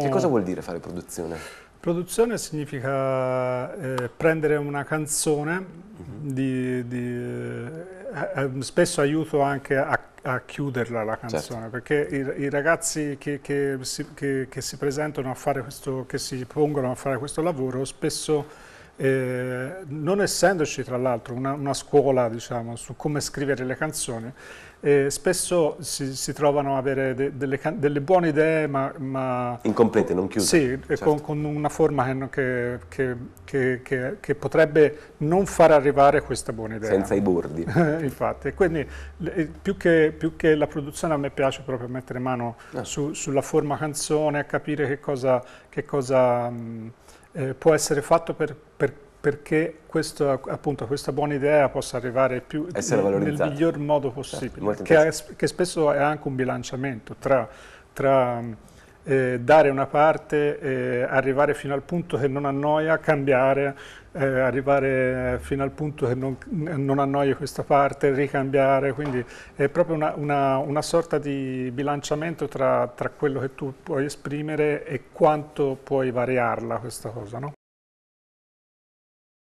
Che oh. cosa vuol dire fare produzione? Produzione significa eh, prendere una canzone, uh mhm. -huh. di, di, eh, eh, spesso aiuto anche a, a chiuderla la certo. canzone, certo. perché i, i ragazzi che, che, si, che, che si presentano a fare questo, che si pongono a fare questo lavoro spesso eh, non essendoci tra l'altro una, una, scuola diciamo, su come scrivere le canzoni, eh, spesso si, si, trovano a avere de, delle, delle, buone idee ma... ma Incomplete, non chiuse. Sì, certo. con, con, una forma che, che, che, che, potrebbe non far arrivare questa buona idea. Senza i bordi. Infatti, quindi più, più che, la produzione a me piace proprio mettere mano ah. su, sulla forma canzone, capire che cosa... Che cosa mh, eh, può essere fatto per, per, perché questo, appunto, questa buona idea possa arrivare più, nel miglior modo certo, possibile, certo, che, è, che spesso è anche un bilanciamento tra, tra eh, dare una parte, eh, arrivare fino al punto che non annoia, cambiare, eh, arrivare fino al punto che non, non annoia questa parte, ricambiare, quindi è proprio una, una, una sorta di bilanciamento tra, tra, quello che tu puoi esprimere e quanto puoi variarla questa cosa. No?